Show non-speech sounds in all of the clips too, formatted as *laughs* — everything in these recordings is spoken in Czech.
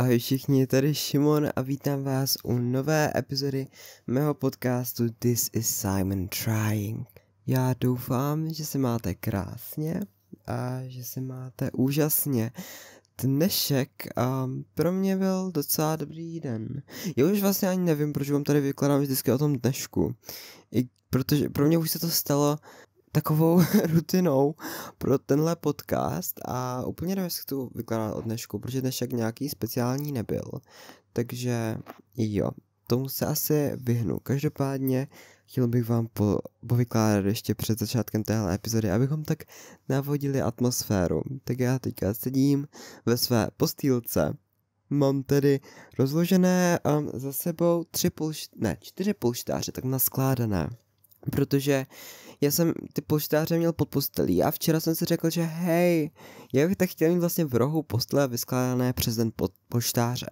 Ahoj všichni, tady Šimon a vítám vás u nové epizody mého podcastu This is Simon Trying. Já doufám, že se máte krásně a že se máte úžasně. Dnešek um, pro mě byl docela dobrý den. Já už vlastně ani nevím, proč vám tady vykládám vždycky o tom dnešku. I protože pro mě už se to stalo takovou *laughs* rutinou pro tenhle podcast a úplně nevím, jestli to vykládat od dnešku, protože dnešek nějaký speciální nebyl. Takže jo, tomu se asi vyhnu. Každopádně chtěl bych vám po, povykládat ještě před začátkem téhle epizody, abychom tak navodili atmosféru. Tak já teďka sedím ve své postýlce, mám tedy rozložené um, za sebou tři polštáře, ne, čtyři polštáře, tak naskládané protože já jsem ty polštáře měl pod postelí a včera jsem si řekl, že hej, já bych tak chtěl mít vlastně v rohu postele vyskládané přes den pod poštáře.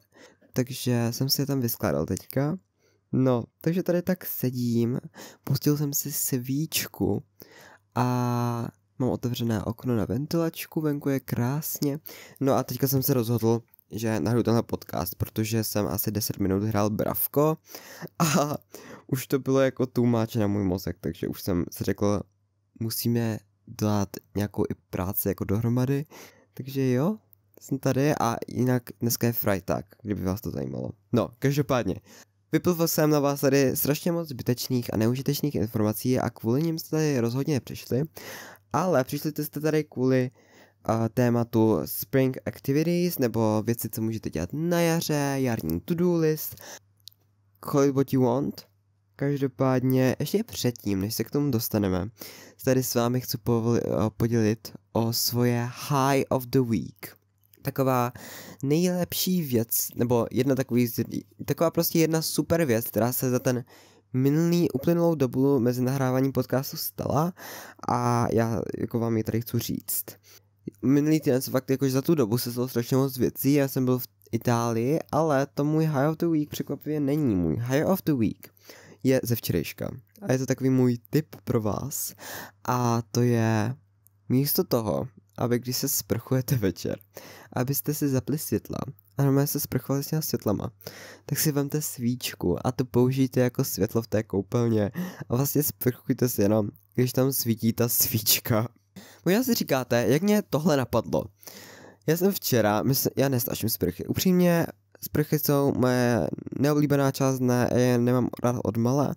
Takže jsem si je tam vyskládal teďka. No, takže tady tak sedím, pustil jsem si svíčku a mám otevřené okno na ventilačku, venku je krásně. No a teďka jsem se rozhodl, že nahraju tenhle podcast, protože jsem asi 10 minut hrál bravko a už to bylo jako tlumáč na můj mozek, takže už jsem si řekl, musíme dát nějakou i práci jako dohromady, takže jo, jsem tady a jinak dneska je Freitag, kdyby vás to zajímalo. No, každopádně, Vyplval jsem na vás tady strašně moc zbytečných a neužitečných informací a kvůli nim jste tady rozhodně nepřišli, ale přišli jste tady kvůli uh, tématu Spring Activities nebo věci, co můžete dělat na jaře, jarní to-do list, call it what you want, Každopádně, ještě předtím, než se k tomu dostaneme, tady s vámi chci eh, podělit o svoje High of the Week. Taková nejlepší věc, nebo jedna takový, taková prostě jedna super věc, která se za ten minulý uplynulou dobu mezi nahráváním podcastu stala a já jako vám ji tady chci říct. Minulý týden se fakt jakože za tu dobu se stalo strašně moc věcí, já jsem byl v Itálii, ale to můj High of the Week překvapivě není můj High of the Week je ze včerejška. A je to takový můj tip pro vás. A to je místo toho, aby když se sprchujete večer, abyste si zapli světla a normálně se sprchovali s těma světlama, tak si vemte svíčku a to použijte jako světlo v té koupelně a vlastně sprchujte si jenom, když tam svítí ta svíčka. Možná si říkáte, jak mě tohle napadlo. Já jsem včera, mysl, já nestačím sprchy. Upřímně, Sprchy jsou moje neoblíbená část, ne, je nemám rád od mala,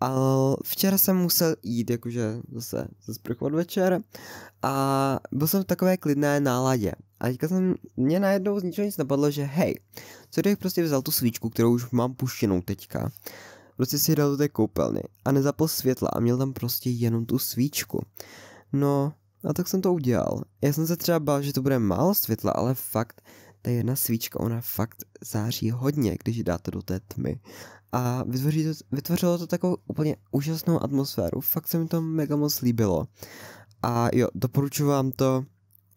ale včera jsem musel jít, jakože zase ze sprchu od večer a byl jsem v takové klidné náladě. A teďka jsem, mě najednou z ničeho nic napadlo, že hej, co kdybych prostě vzal tu svíčku, kterou už mám puštěnou teďka, prostě si dal do té koupelny a nezapl světla a měl tam prostě jenom tu svíčku. No, a tak jsem to udělal. Já jsem se třeba bál, že to bude málo světla, ale fakt, ta jedna svíčka, ona fakt září hodně, když dáte do té tmy. A vytvoří to, vytvořilo to takovou úplně úžasnou atmosféru, fakt se mi to mega moc líbilo. A jo, doporučuji vám to.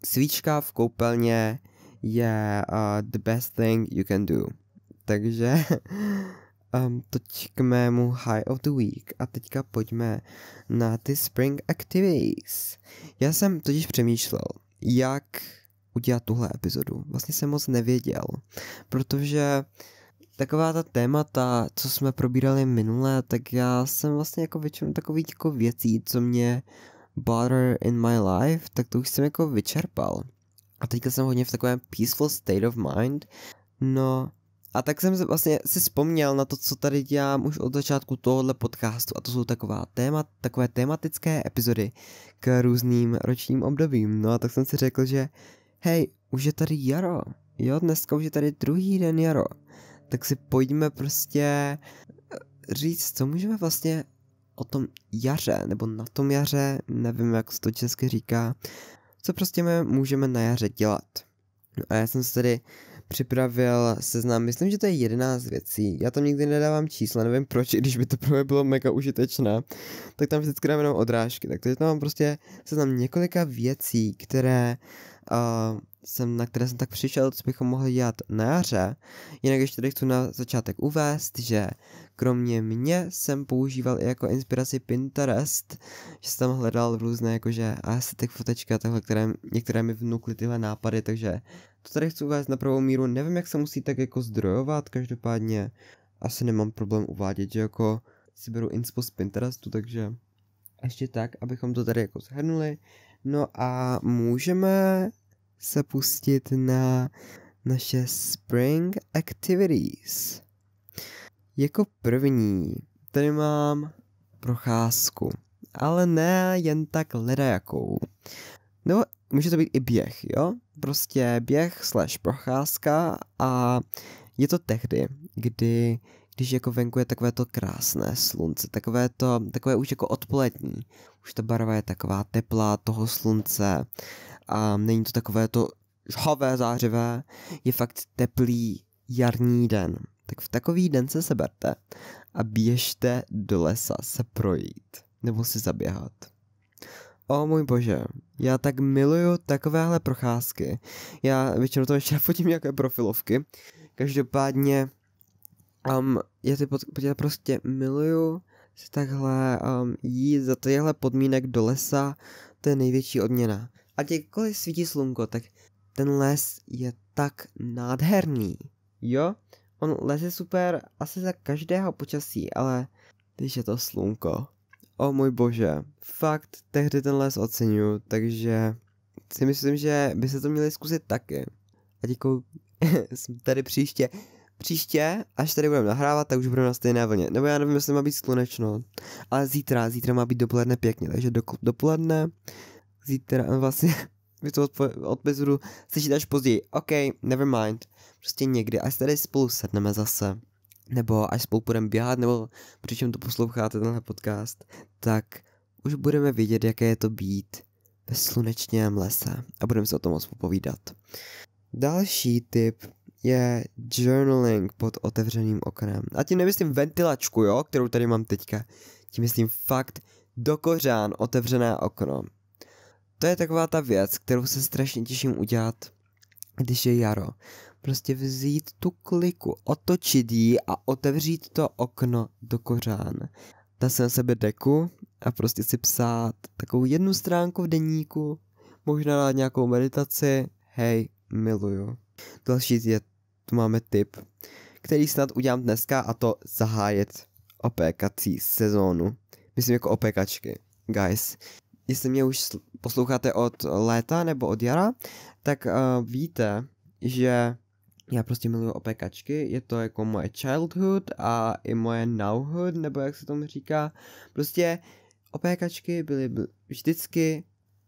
Svíčka v koupelně je uh, the best thing you can do. Takže *laughs* um, toť k mému high of the week a teďka pojďme na ty spring activities. Já jsem totiž přemýšlel, jak udělat tuhle epizodu. Vlastně jsem moc nevěděl, protože taková ta témata, co jsme probírali minule, tak já jsem vlastně jako většinou takový jako věcí, co mě bother in my life, tak to už jsem jako vyčerpal. A teďka jsem hodně v takovém peaceful state of mind. No, a tak jsem se vlastně si vzpomněl na to, co tady dělám už od začátku tohohle podcastu a to jsou taková téma, takové tematické epizody k různým ročním obdobím. No a tak jsem si řekl, že hej, už je tady jaro, jo, dneska už je tady druhý den jaro, tak si pojďme prostě eh, říct, co můžeme vlastně o tom jaře, nebo na tom jaře, nevím, jak se to česky říká, co prostě můžeme na jaře dělat. No a já jsem se tady připravil seznam, myslím, že to je 11 věcí, já tam nikdy nedávám čísla, nevím proč, i když by to pro mě bylo mega užitečné, tak tam vždycky dám jenom odrážky, tak teď tam mám prostě seznam několika věcí, které uh, uh, jsem, na které jsem tak přišel, co bychom mohli dělat na jaře. Jinak ještě tady chci na začátek uvést, že kromě mě jsem používal i jako inspiraci Pinterest, že jsem tam hledal různé jakože aesthetic fotečka, takhle, které, některé mi vnukly tyhle nápady, takže to tady chci uvést na pravou míru. Nevím, jak se musí tak jako zdrojovat, každopádně asi nemám problém uvádět, že jako si beru inspo z Pinterestu, takže ještě tak, abychom to tady jako zhrnuli. No a můžeme se pustit na naše Spring Activities. Jako první tady mám procházku, ale ne jen tak ledajakou. No, může to být i běh, jo? Prostě běh slash procházka a je to tehdy, kdy když jako venku je takové to krásné slunce, takové to, takové už jako odpolední. Už ta barva je taková teplá toho slunce a není to takové to žhavé, zářivé, je fakt teplý jarní den. Tak v takový den se seberte a běžte do lesa se projít nebo si zaběhat. O můj bože, já tak miluju takovéhle procházky. Já většinou to ještě fotím nějaké profilovky. Každopádně Um, já ty pod, já prostě miluju se takhle um, jít za tyhle podmínek do lesa, to je největší odměna. A jakkoliv svítí slunko, tak ten les je tak nádherný, jo? On les je super asi za každého počasí, ale když je to slunko, o můj bože, fakt tehdy ten les oceňuju, takže si myslím, že by se to měli zkusit taky. A děkuji, jsem tady příště. Příště, až tady budeme nahrávat, tak už budeme na stejné vlně. Nebo já nevím, jestli má být slunečno, ale zítra, zítra má být dopoledne pěkně, takže do, dopoledne, zítra *laughs* vlastně, vy to odpisu slyšet až později. OK, never mind. Prostě někdy, až tady spolu sedneme zase, nebo až spolu půjdeme běhat, nebo přičem to posloucháte tenhle podcast, tak už budeme vědět, jaké je to být ve slunečném lese a budeme se o tom moc popovídat. Další tip je journaling pod otevřeným oknem. A tím nemyslím ventilačku, jo, kterou tady mám teďka. Tím myslím fakt do kořán otevřené okno. To je taková ta věc, kterou se strašně těším udělat, když je jaro. Prostě vzít tu kliku, otočit ji a otevřít to okno do kořán. Dá se na sebe deku a prostě si psát takovou jednu stránku v deníku, možná na nějakou meditaci, hej, miluju. Další je tu máme tip, který snad udělám dneska a to zahájet opékací sezónu. Myslím jako opékačky, guys. Jestli mě už posloucháte od léta nebo od jara, tak uh, víte, že já prostě miluju opékačky, je to jako moje childhood a i moje nowhood, nebo jak se tomu říká. Prostě opékačky byly vždycky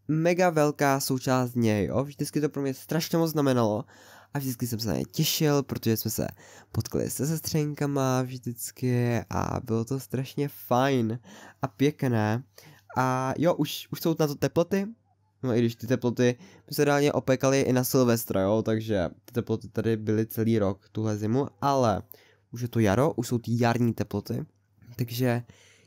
mega velká součást něj, jo? vždycky to pro mě strašně moc znamenalo a vždycky jsem se na ně těšil, protože jsme se potkali se sestřenkama vždycky a bylo to strašně fajn a pěkné. A jo, už, už jsou na to teploty, No i když ty teploty by se reálně opekaly i na Silvestra, jo, takže ty teploty tady byly celý rok tuhle zimu, ale už je to jaro, už jsou ty jarní teploty, takže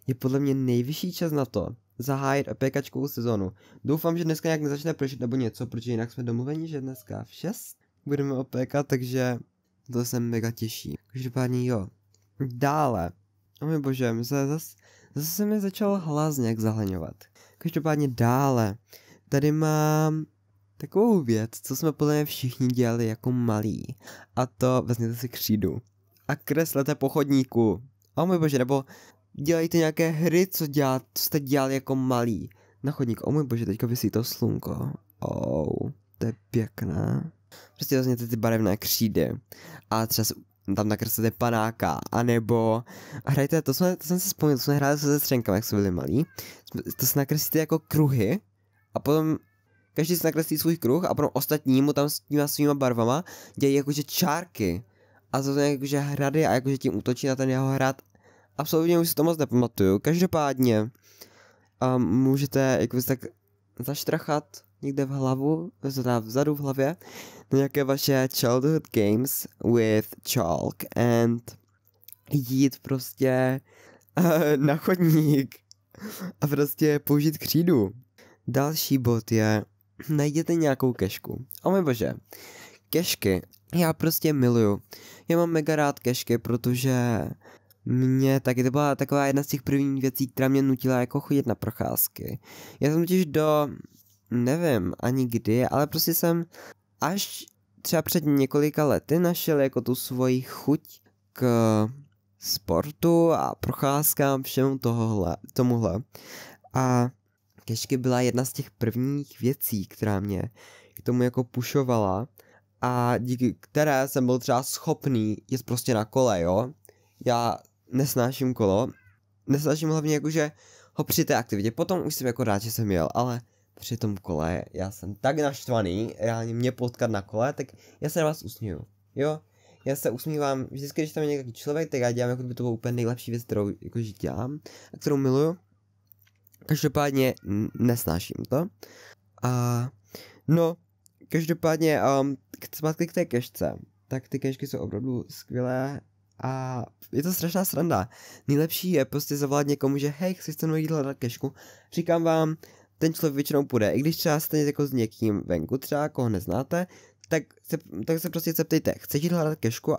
je podle mě nejvyšší čas na to zahájit opěkačkovou sezonu. Doufám, že dneska nějak nezačne pršet nebo něco, protože jinak jsme domluveni, že dneska v 6 budeme opékat, takže to se mega těší. Každopádně jo. Dále. O oh můj bože, se zase, zase se mi začal hlas nějak zahlaňovat. Každopádně dále. Tady mám takovou věc, co jsme podle mě všichni dělali jako malí. A to vezměte si křídu. A kreslete pochodníku. O oh můj bože, nebo dělejte nějaké hry, co, dělat, co jste dělali jako malí. Na chodník, o oh můj bože, teďka vysí to slunko. Oh, to je pěkné. Prostě vezměte vlastně ty barevné křídy a třeba tam nakreslete panáka, anebo a hrajte, to, jsme, to jsem si vzpomněl, to jsme hráli se střenkami, jak jsme byli malí, to se nakreslíte jako kruhy a potom každý si nakreslí svůj kruh a potom ostatnímu tam s těma svýma barvama dějí jakože čárky a to jsou jakože hrady a jakože tím útočí na ten jeho hrad. Absolutně už si to moc nepamatuju. Každopádně um, můžete jakože tak zaštrachat někde v hlavu, teda vzadu v hlavě, na nějaké vaše childhood games with chalk and jít prostě uh, *laughs* na chodník a prostě použít křídu. Další bod je, *clears throat* najděte nějakou kešku. O můj bože, kešky, já prostě miluju. Já mám mega rád kešky, protože mě taky to byla taková jedna z těch prvních věcí, která mě nutila jako chodit na procházky. Já jsem totiž do nevím ani kdy, ale prostě jsem až třeba před několika lety našel jako tu svoji chuť k sportu a procházkám všemu tohohle, tomuhle. A kešky byla jedna z těch prvních věcí, která mě k tomu jako pušovala a díky které jsem byl třeba schopný jít prostě na kole, jo. Já nesnáším kolo, nesnáším hlavně jako, že ho při té aktivitě, potom už jsem jako rád, že jsem jel, ale při tom kole, já jsem tak naštvaný, reálně mě potkat na kole, tak já se na vás usmívám, jo? Já se usmívám, vždycky, když tam je nějaký člověk, tak já dělám, jako by to bylo úplně nejlepší věc, kterou jakože dělám a kterou miluju. Každopádně nesnáším to. A no, každopádně, um, zpátky k té kešce. Tak ty kešky jsou opravdu skvělé, a je to strašná sranda. Nejlepší je prostě zavolat někomu, že hej, chci se mnou jít hledat kešku. Říkám vám, ten člověk většinou půjde. I když třeba jste jako s někým venku třeba, koho neznáte, tak se, tak se prostě zeptejte, chceš jít hledat kešku?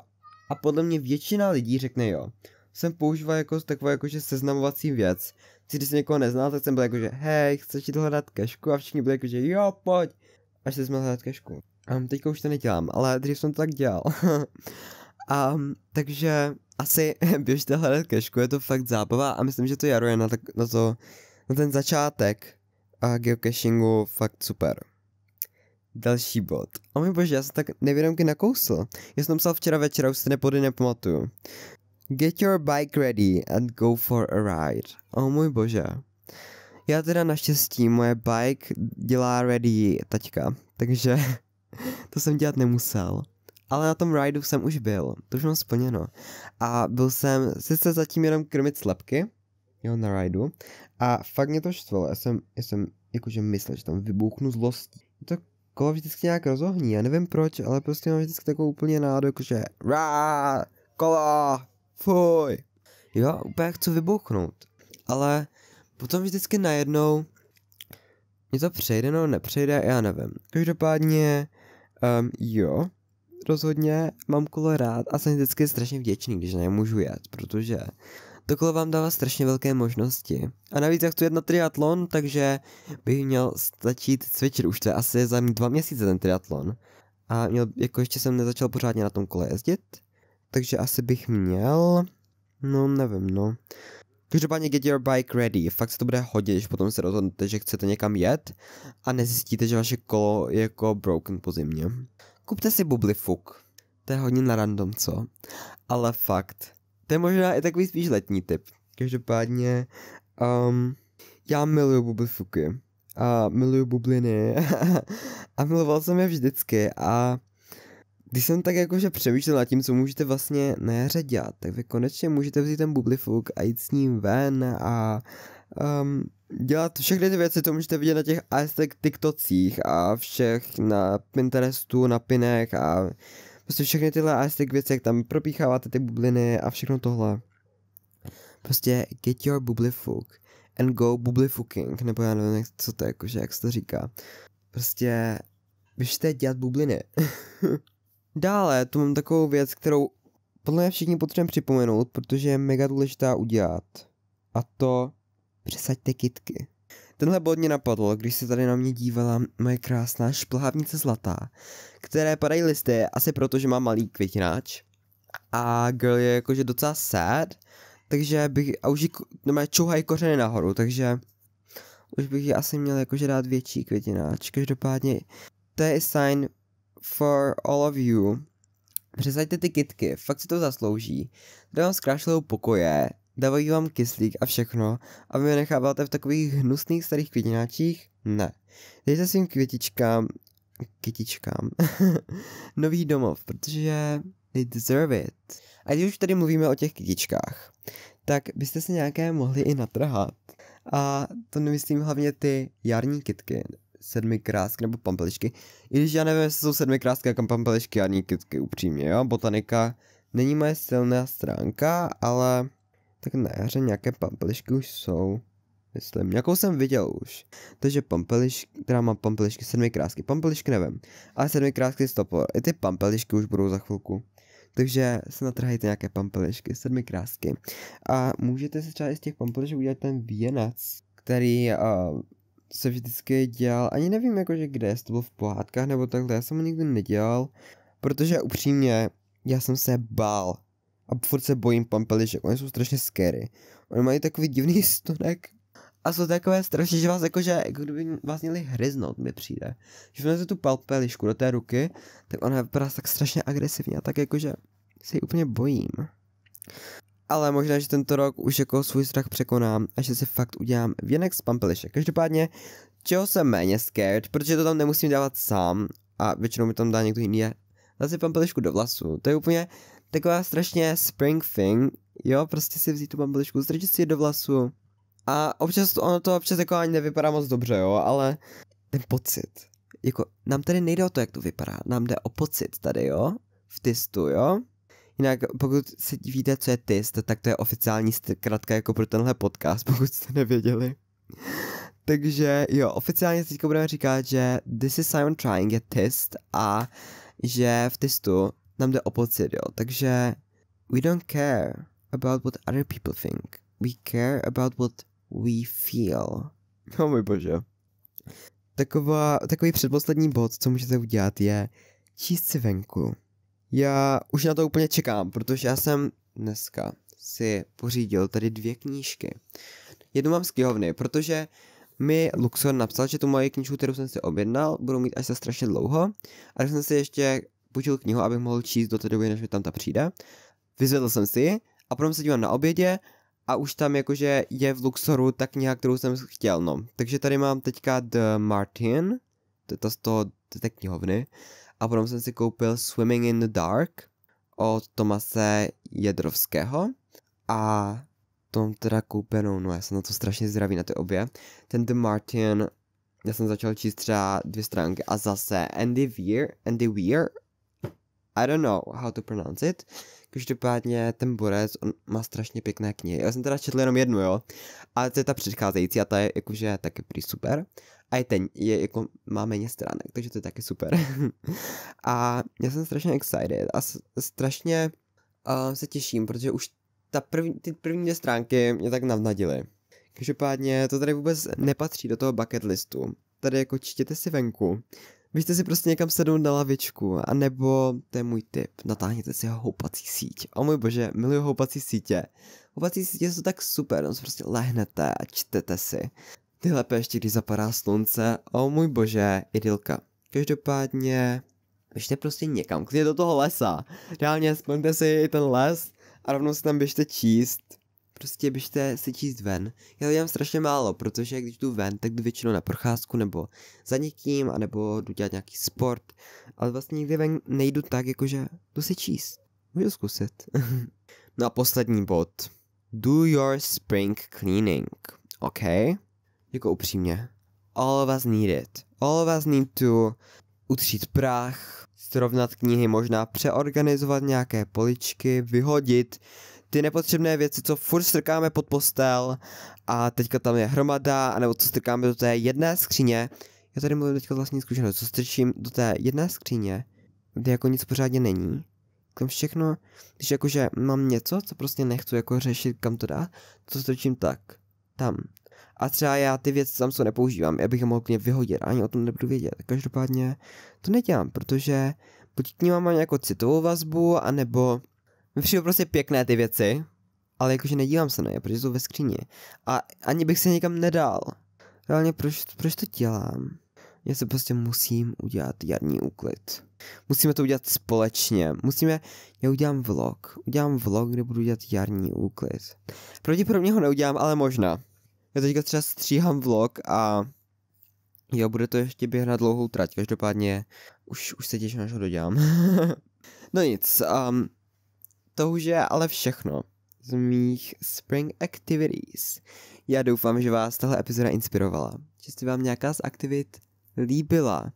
A podle mě většina lidí řekne jo. Jsem používal jako takovou jakože seznamovací věc. Když se někoho nezná, tak jsem byl jakože, hej, chceš jít hledat kešku? A všichni byli jakože, jo, pojď. Až se jsme hledat kešku. Um, teďka už to nedělám, ale dřív jsem to tak dělal. um, *laughs* takže asi *laughs* běžte hledat kešku, je to fakt zábava a myslím, že to jaro je na, tak, na, to, na ten začátek a geocachingu fakt super. Další bod. O můj bože, já jsem tak nevědomky nakousl. Já jsem psal včera večer, už se nepody nepamatuju. Get your bike ready and go for a ride. O můj bože. Já teda naštěstí moje bike dělá ready taťka, takže *laughs* to jsem dělat nemusel. Ale na tom rideu jsem už byl, to už mám splněno. A byl jsem sice zatím jenom krmit slepky, jo, na rideu. A fakt mě to štvalo, já jsem, já jsem jakože myslel, že tam vybuchnu zlostí. To kolo vždycky nějak rozohní, já nevím proč, ale prostě mám vždycky takovou úplně náladu, jakože rá, kolo, fuj. Jo, úplně chci vybuchnout. Ale potom vždycky najednou mě to přejde no nepřejde, já nevím. Každopádně, um, jo, rozhodně mám kolo rád a jsem vždycky strašně vděčný, když nemůžu jet, protože to kolo vám dává strašně velké možnosti. A navíc jak tu jedna triatlon, takže bych měl začít cvičit. Už to je asi za dva měsíce ten triatlon. A měl, jako ještě jsem nezačal pořádně na tom kole jezdit. Takže asi bych měl... No, nevím, no. Každopádně get your bike ready, fakt se to bude hodit, když potom se rozhodnete, že chcete někam jet a nezjistíte, že vaše kolo je jako broken po zimě. Kupte si fuk, To je hodně na random, co? Ale fakt. To je možná i takový spíš letní typ. Každopádně, um, já miluju bublifuky a miluju bubliny *laughs* a miloval jsem je vždycky a když jsem tak jakože přemýšlel nad tím, co můžete vlastně na jaře dělat, tak vy konečně můžete vzít ten bublifuk a jít s ním ven a um, dělat všechny ty věci, co můžete vidět na těch aesthetic TikTokcích a všech na Pinterestu, na pinech a Prostě všechny tyhle aesthetic věci, jak tam propícháváte ty bubliny a všechno tohle. Prostě get your fuck and go fucking, nebo já nevím, co to je, jakože, jak se to říká. Prostě běžte dělat bubliny. *laughs* Dále, tu mám takovou věc, kterou podle mě všichni potřebujeme připomenout, protože je mega důležitá udělat. A to přesaďte kitky. Tenhle bod mě napadl, když se tady na mě dívala moje krásná šplhávnice zlatá, které padají listy asi proto, že má malý květináč. A girl je jakože docela sad, takže bych, a už jí, no má čouhají kořeny nahoru, takže už bych ji asi měl jakože dát větší květináč. Každopádně to je sign for all of you. Přesaďte ty kitky, fakt si to zaslouží. Dám vám zkrášlou pokoje, dávají vám kyslík a všechno a vy je necháváte v takových hnusných starých květináčích? Ne. Dejte svým květičkám, kytičkám, *laughs* nový domov, protože they deserve it. A když už tady mluvíme o těch kytičkách, tak byste si nějaké mohli i natrhat. A to nemyslím hlavně ty jarní kytky, sedmi krásky nebo pampelišky. I když já nevím, jestli jsou sedmi krásky a jako pampelišky jarní kytky, upřímně, jo? Botanika není moje silná stránka, ale tak na jaře nějaké pampelišky už jsou. Myslím, nějakou jsem viděl už. Takže pampelišky, která má pampelišky, sedmi krásky, pampelišky nevím. Ale sedmi krásky stopor, i ty pampelišky už budou za chvilku. Takže se natrhajte nějaké pampelišky, sedmi krásky. A můžete se třeba i z těch pampelišek udělat ten věnec, který uh, se vždycky dělal, ani nevím jakože kde, jestli to bylo v pohádkách nebo takhle, já jsem ho nikdy nedělal, protože upřímně, já jsem se bál, a furt se bojím pampelišek, oni jsou strašně scary. Oni mají takový divný *laughs* stonek a jsou takové strašně, že vás jakože, jako kdyby vás měli hryznout, mi přijde. Když vezmete tu pampelišku do té ruky, tak ona vypadá tak strašně agresivně a tak jakože se jí úplně bojím. Ale možná, že tento rok už jako svůj strach překonám a že si fakt udělám věnek z pampelišek. Každopádně, čeho jsem méně scared, protože to tam nemusím dávat sám a většinou mi tam dá někdo jiný, je zase pampelišku do vlasu. To je úplně taková strašně spring thing, jo, prostě si vzít tu bambuličku, strčit si ji do vlasu a občas to, ono to občas jako ani nevypadá moc dobře, jo, ale ten pocit, jako nám tady nejde o to, jak to vypadá, nám jde o pocit tady, jo, v testu, jo. Jinak pokud se víte, co je tyst, tak to je oficiální zkrátka jako pro tenhle podcast, *laughs* pokud jste nevěděli. Takže jo, oficiálně teďka budeme říkat, že This is Simon Trying je tyst a že v testu nám jde o pocit, jo. Takže we don't care about what other people think. We care about what we feel. *laughs* No můj bože. Taková, takový předposlední bod, co můžete udělat, je číst si venku. Já už na to úplně čekám, protože já jsem dneska si pořídil tady dvě knížky. Jednu mám z knihovny, protože mi Luxor napsal, že tu moji knížku, kterou jsem si objednal, budu mít až za strašně dlouho. A když jsem si ještě půjčil knihu, abych mohl číst do té doby, než mi tam ta přijde. Vyzvedl jsem si a potom se dívám na obědě a už tam jakože je v Luxoru ta kniha, kterou jsem chtěl, no. Takže tady mám teďka The Martin, to je ta z toho, je knihovny. A potom jsem si koupil Swimming in the Dark od Tomase Jedrovského. A tom teda koupenou, no já jsem na to strašně zdravý, na ty obě. Ten The Martin, já jsem začal číst třeba dvě stránky a zase Andy Weir, Andy Weir i don't know how to pronounce it. Každopádně ten borec, on má strašně pěkné knihy. Já jsem teda četl jenom jednu, jo. A to je ta předcházející a ta je jakože taky prý super. A i ten je jako, má méně stránek, takže to je taky super. *laughs* a já jsem strašně excited a strašně uh, se těším, protože už ta první, ty první dvě stránky mě tak navnadily. Každopádně to tady vůbec nepatří do toho bucket listu. Tady jako čtěte si venku, Běžte si prostě někam sednout na lavičku, anebo, to je můj tip, natáhněte si houpací síť. O můj bože, miluju houpací sítě. Houpací sítě jsou tak super, tam prostě lehnete a čtete si. Nejlépe ještě, když zapadá slunce. O můj bože, idylka. Každopádně, běžte prostě někam, klidně do toho lesa. Reálně splňte si ten les a rovnou si tam běžte číst prostě běžte si číst ven. Já to dělám strašně málo, protože když jdu ven, tak jdu většinou na procházku nebo za někým, anebo jdu dělat nějaký sport, ale vlastně nikdy ven nejdu tak, jakože jdu si číst. Můžu zkusit. *laughs* no a poslední bod. Do your spring cleaning, OK? Jako upřímně. All of us need it. All of us need to utřít prach, srovnat knihy, možná přeorganizovat nějaké poličky, vyhodit ty nepotřebné věci, co furt strkáme pod postel a teďka tam je hromada, anebo co strkáme do té jedné skříně. Já tady mluvím teďka vlastně zkušenost, co strčím do té jedné skříně, kde jako nic pořádně není. Tam všechno, když jakože mám něco, co prostě nechci jako řešit, kam to dát, to strčím tak, tam. A třeba já ty věci tam co nepoužívám, já bych je mohl k vyhodit, ani o tom nebudu vědět. Každopádně to nedělám, protože buď k ní mám nějakou citovou vazbu, anebo mi přijde prostě pěkné ty věci, ale jakože nedívám se na ně, protože jsou ve skříni. A ani bych se někam nedal. Reálně proč, proč to dělám? Já se prostě musím udělat jarní úklid. Musíme to udělat společně. Musíme, já udělám vlog. Udělám vlog, kde budu dělat jarní úklid. Pravděpodobně ho neudělám, ale možná. Já teďka třeba stříhám vlog a jo, bude to ještě běh na dlouhou trať. Každopádně už, už se těším, až ho dodělám. *laughs* no nic, um, to už je ale všechno z mých Spring Activities. Já doufám, že vás tahle epizoda inspirovala, že se vám nějaká z aktivit líbila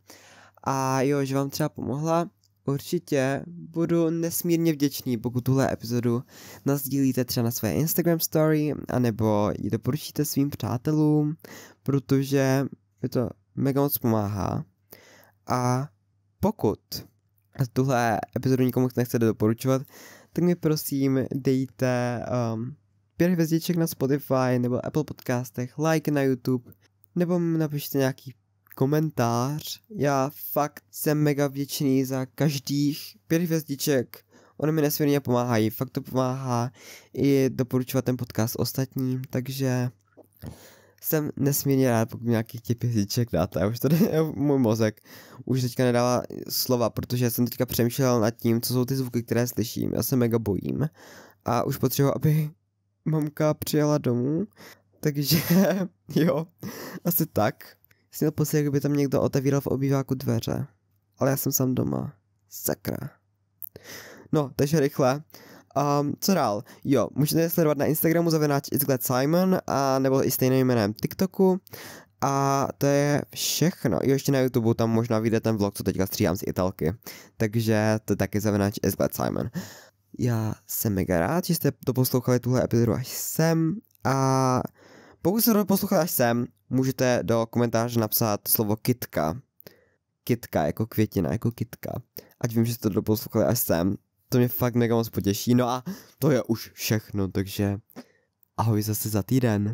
a jo, že vám třeba pomohla. Určitě budu nesmírně vděčný, pokud tuhle epizodu nazdílíte třeba na své Instagram story, anebo ji doporučíte svým přátelům, protože mi to mega moc pomáhá. A pokud tuhle epizodu nikomu nechcete doporučovat, tak mi prosím dejte um, pět hvězdiček na Spotify nebo Apple podcastech, like na YouTube, nebo mi napište nějaký komentář. Já fakt jsem mega vděčný za každých pět hvězdiček. Ono mi nesmírně pomáhají, fakt to pomáhá i doporučovat ten podcast ostatním, takže jsem nesmírně rád, pokud nějaký těch pěsíček dáte. Já už tady *laughs* můj mozek už teďka nedává slova, protože jsem teďka přemýšlel nad tím, co jsou ty zvuky, které slyším. Já se mega bojím a už potřebuji, aby *laughs* mamka přijela domů. Takže *laughs* jo, asi tak. Sněl pocit, jak by tam někdo otevíral v obýváku dveře. Ale já jsem sám doma. Sakra. No, takže rychle. Um, co dál? Jo, můžete je sledovat na Instagramu zavináč Simon a nebo i stejným jménem TikToku. A to je všechno. Jo, ještě na YouTube tam možná vyjde ten vlog, co teďka stříhám z Italky. Takže to je taky zavináč Simon. Já jsem mega rád, že jste to poslouchali tuhle epizodu až sem a pokud se to poslouchali až sem, můžete do komentáře napsat slovo kitka. Kitka, jako květina, jako kitka. Ať vím, že jste to doposlouchali až sem, to mě fakt mega moc potěší. No a to je už všechno, takže ahoj zase za týden.